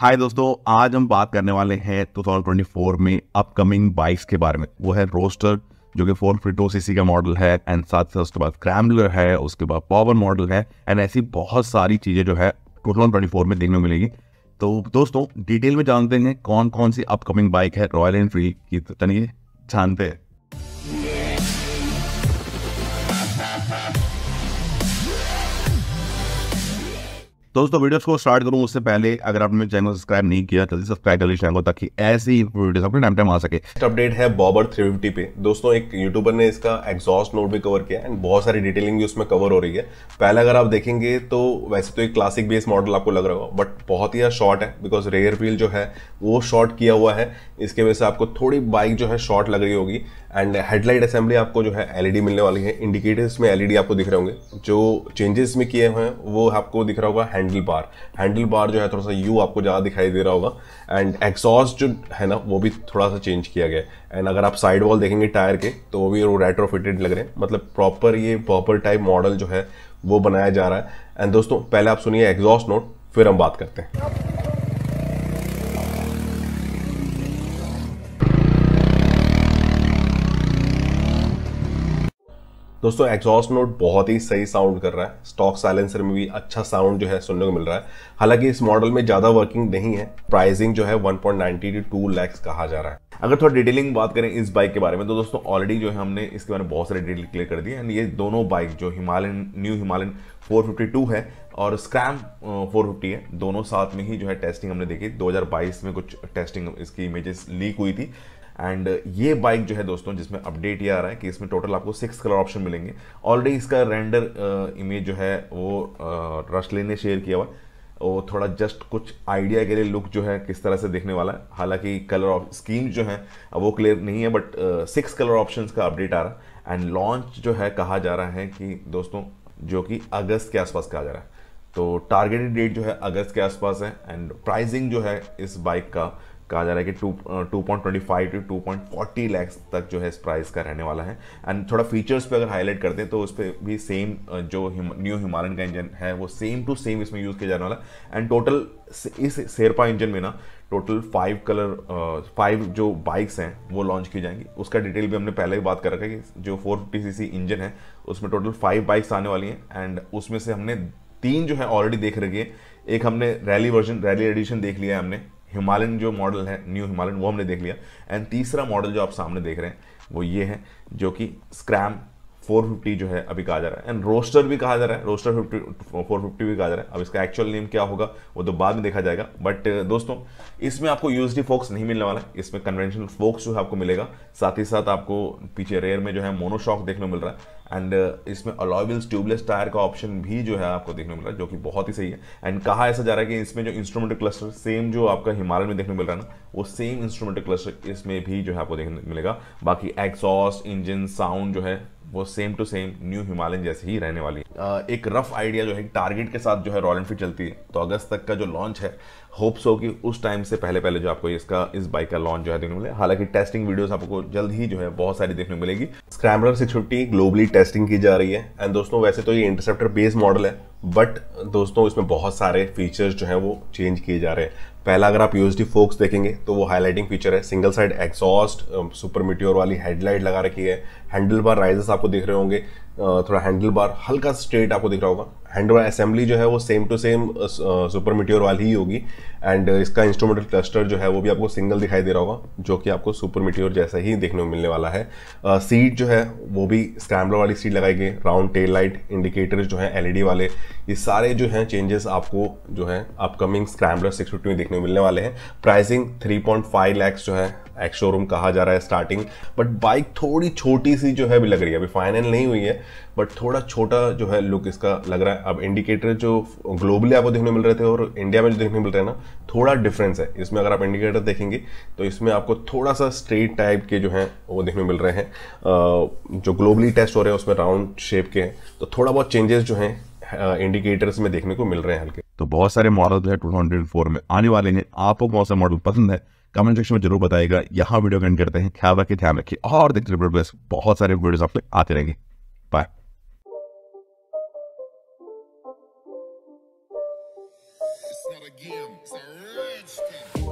हाय दोस्तों आज हम बात करने वाले हैं 2024 में अपकमिंग बाइक्स के बारे में वो है रोस्टर जो कि फोर फिटो सीसी का मॉडल है एंड साथ साथ उसके बाद क्रैमलर है उसके बाद पावर मॉडल है एंड ऐसी बहुत सारी चीज़ें जो है टू थाउजेंड में देखने को मिलेगी तो दोस्तों डिटेल में जानते हैं कौन कौन सी अपकमिंग बाइक है रॉयल एनफील्ड की तो जानते हैं दोस्तों वीडियोस को स्टार्ट करूं उससे पहले अगर आपने चैनल सब्सक्राइब नहीं किया जल्दी सब्सक्राइब कर लीजिए चैनल को ताकि ऐसी वीडियोस अपने टाइम टाइम आ सके अपडेट है बॉबर 350 पे दोस्तों एक यूट्यूबर ने इसका एग्जॉस्ट नोट भी कवर किया एंड बहुत सारी डिटेलिंग भी उसमें कवर हो रही है पहले अगर आप देखेंगे तो वैसे तो एक क्लासिक बेस मॉडल आपको लग रहा होगा बट बहुत ही शॉर्ट है बिकॉज रेयर व्हील जो है वो शॉर्ट किया हुआ है इसके वजह से आपको थोड़ी बाइक जो है शॉर्ट लग रही होगी एंड हेडलाइट असेंबली आपको जो है एलईडी मिलने वाली है इंडिकेटर्स में एलईडी आपको दिख रहे होंगे जो चेंजेस में किए हुए हैं वो आपको दिख रहा होगा हैंडल बार हैंडल बार जो है थोड़ा सा यू आपको ज़्यादा दिखाई दे रहा होगा एंड एग्जॉस्ट जो है ना वो भी थोड़ा सा चेंज किया गया है एंड अगर आप साइड वॉल देखेंगे टायर के तो वो भी रेट्रो रेट्रोफिटेड लग रहे हैं मतलब प्रॉपर ये प्रॉपर टाइप मॉडल जो है वो बनाया जा रहा है एंड दोस्तों पहले आप सुनिए एग्जॉस्ट नोट फिर हम बात करते हैं दोस्तों एग्जॉस्ट नोट बहुत ही सही साउंड कर रहा है स्टॉक साइलेंसर में भी अच्छा साउंड जो है सुनने को मिल रहा है हालांकि इस मॉडल में ज़्यादा वर्किंग नहीं है प्राइसिंग जो है 1.90 टू लैक्स कहा जा रहा है अगर थोड़ा डिटेलिंग बात करें इस बाइक के बारे में तो दोस्तों ऑलरेडी जो है हमने इसके बारे में बहुत सारे डिटेल क्लियर कर दिए एंड ये दोनों बाइक जो हिमालयन न्यू हिमालयन 452 है और स्क्रैम 450 है दोनों साथ में ही जो है टेस्टिंग हमने देखी 2022 में कुछ टेस्टिंग इसकी इमेजेस लीक हुई थी एंड uh, ये बाइक जो है दोस्तों जिसमें अपडेट ये आ रहा है कि इसमें टोटल आपको सिक्स कलर ऑप्शन मिलेंगे ऑलरेडी इसका रेंडर इमेज uh, जो है वो रशले uh, ने शेयर किया हुआ है और थोड़ा जस्ट कुछ आइडिया के लिए लुक जो है किस तरह से देखने वाला है हालांकि कलर ऑफ स्कीम जो है वो क्लियर नहीं है बट सिक्स कलर ऑप्शन का अपडेट आ रहा है एंड लॉन्च जो है कहा जा रहा है कि दोस्तों जो कि अगस्त के आसपास कहा जा रहा है तो टारगेटेड डेट जो है अगस्त के आसपास है एंड प्राइजिंग जो है इस बाइक का कहा जा रहा है कि two two point twenty five two two point forty lakhs तक जो है इस प्राइस का रहने वाला है एंड थोड़ा फीचर्स पे अगर हाईलाइट करते हैं तो उस पर भी सेम uh, जो न्यू हिमालयन का इंजन है वो सेम टू सेम इसमें यूज़ किया जाने वाला एंड टोटल इस शेरपा इंजन में ना टोटल फाइव कलर फाइव जो बाइक्स हैं वो लॉन्च की जाएंगी उसका डिटेल भी हमने पहले ही बात कर रखा है कि जो four fifty C C engine है उसमें टोटल फाइव बाइक्स आने वाली हैं एंड उसमें से हमने तीन जो है ऑलरेडी देख रखी है एक हमने रैली वर्जन रैली एडिशन देख लिया है हमने हिमालयन जो मॉडल है न्यू हिमालयन वो हमने देख लिया एंड तीसरा मॉडल जो आप सामने देख रहे हैं वो ये है जो कि स्क्रैम 450 जो है अभी कहा जा रहा है एंड रोस्टर भी कहा जा रहा है रोस्टर 50 450 भी कहा जा रहा है अब इसका एक्चुअल नेम क्या होगा वो तो बाद में देखा जाएगा बट uh, दोस्तों इसमें आपको यूएसडी फोक्स नहीं मिलने वाला है इसमें कन्वेंशनल फोक्स जो है आपको मिलेगा साथ ही साथ आपको पीछे रेयर में जो है मोनोशॉक देखने को मिल रहा है एंड uh, इसमें अलॉयविल्स ट्यूबलेस टायर का ऑप्शन भी जो है आपको देखने रहा मिला जो कि बहुत ही सही है एंड कहा ऐसा जा रहा है कि इसमें जो इंस्ट्रोमेंटल क्लस्टर सेम जो आपका हिमालय में देखने मिल रहा है ना वो सेम इंस्ट्रोमेंटल क्लस्टर इसमें भी जो है आपको देखने मिलेगा बाकी एग्जॉस्ट इंजन साउंड जो है वो same to same new Himalayan जैसे ही रहने वाली है एक रफ आइडिया जो है टारगेट के साथ जो है रॉयल एनफील्ड चलती है तो अगस्त तक का जो लॉन्च है होप्स हो कि उस टाइम से पहले पहले जो आपको इसका इस बाइक का लॉन्च जो है देखने मिले हालांकि टेस्टिंग वीडियोस आपको जल्द ही जो है बहुत सारी देखने मिलेगी मिलेगी स्क्रैमलर छुट्टी ग्लोबली टेस्टिंग की जा रही है एंड दोस्तों वैसे तो ये इंटरसेप्टर बेस मॉडल है बट दोस्तों इसमें बहुत सारे फीचर्स जो हैं वो चेंज किए जा रहे हैं पहला अगर आप यूएसडी फोक्स देखेंगे तो वो हाईलाइटिंग फीचर है single side exhaust super Meteor वाली हेडलाइट लगा रखी है हैंडल बार राइजर्स आपको दिख रहे होंगे थोड़ा हैंडल बार हल्का स्ट्रेट आपको दिख रहा होगा हैंड असेंबली जो है वो same to same super Meteor वाली ही होगी एंड इसका इंस्ट्रूमेंटल क्लस्टर जो है वो भी आपको सिंगल दिखाई दे रहा होगा जो कि आपको सुपर मीटियोर जैसा ही देखने को मिलने वाला है सीट uh, जो है वो भी स्क्रैम्बलर वाली सीट लगाई गई राउंड टेल लाइट इंडिकेटर्स जो है एल वाले ये सारे जो हैं चेंजेस आपको जो है अपकमिंग स्क्रैम्बलर सिक्स में देखने को मिलने वाले हैं pricing three point five lakhs जो है एक्स शोरूम कहा जा रहा है स्टार्टिंग बट बाइक थोड़ी छोटी सी जो है अभी लग रही है अभी फाइनल नहीं हुई है बट थोड़ा छोटा जो है लुक इसका लग रहा है अब इंडिकेटर जो ग्लोबली आपको देखने मिल रहे थे और इंडिया में जो देखने मिल रहे हैं ना थोड़ा डिफरेंस है इसमें अगर आप इंडिकेटर देखेंगे तो इसमें आपको थोड़ा सा स्ट्रेट टाइप के जो हैं वो देखने मिल रहे हैं जो ग्लोबली टेस्ट हो रहे हैं उसमें राउंड शेप के हैं तो थोड़ा बहुत चेंजेस जो हैं इंडिकेटर्स में देखने को मिल रहे हैं हल्के तो बहुत सारे मॉडल जो है टू फोर में आने वाले हैं आपको कौन सा मॉडल पसंद है कमेंट सेक्शन में जरूर बताएगा यहाँ वीडियो एंड करते हैं ख्याल रखिए ध्यान रखिए और देखते रहिए बहुत सारे वीडियोस आप आते रहेंगे bye It's not a game, it's a game.